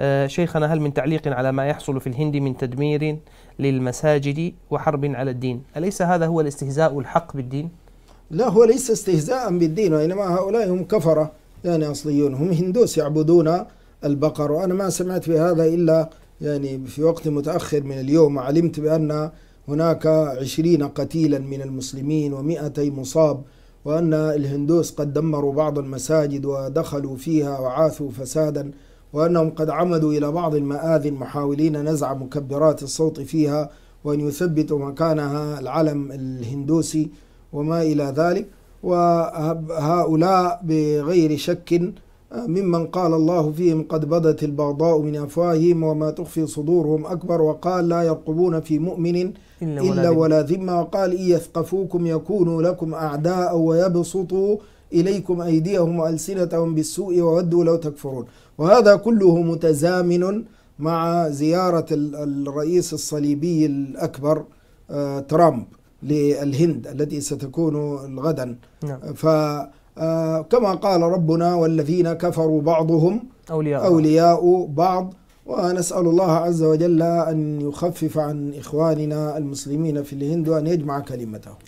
آه، شيخنا هل من تعليق على ما يحصل في الهند من تدمير للمساجد وحرب على الدين أليس هذا هو الاستهزاء الحق بالدين؟ لا هو ليس استهزاء بالدين وإنما هؤلاء هم كفرة يعني أصليون هم هندوس يعبدون البقر وأنا ما سمعت في هذا إلا يعني في وقت متأخر من اليوم علمت بأن هناك عشرين قتيلا من المسلمين ومئتي مصاب وأن الهندوس قد دمروا بعض المساجد ودخلوا فيها وعاثوا فسادا وأنهم قد عمدوا إلى بعض المآذن محاولين نزع مكبرات الصوت فيها وأن يثبتوا مكانها العلم الهندوسي وما إلى ذلك وهؤلاء بغير شك ممن قال الله فيهم قد بدت البغضاء من أفواههم وما تخفي صدورهم أكبر وقال لا يرقبون في مؤمن إلا, إلا ولا ذمة وقال إن يثقفوكم يكونوا لكم أعداء ويبسطوا إليكم أيديهم وألسنتهم بالسوء وودوا لو تكفرون وهذا كله متزامن مع زيارة الرئيس الصليبي الأكبر آه، ترامب للهند التي ستكون غدا نعم. فكما آه، قال ربنا والذين كفروا بعضهم أولياء, أولياء بعض ونسأل الله عز وجل أن يخفف عن إخواننا المسلمين في الهند وأن يجمع كلمتهم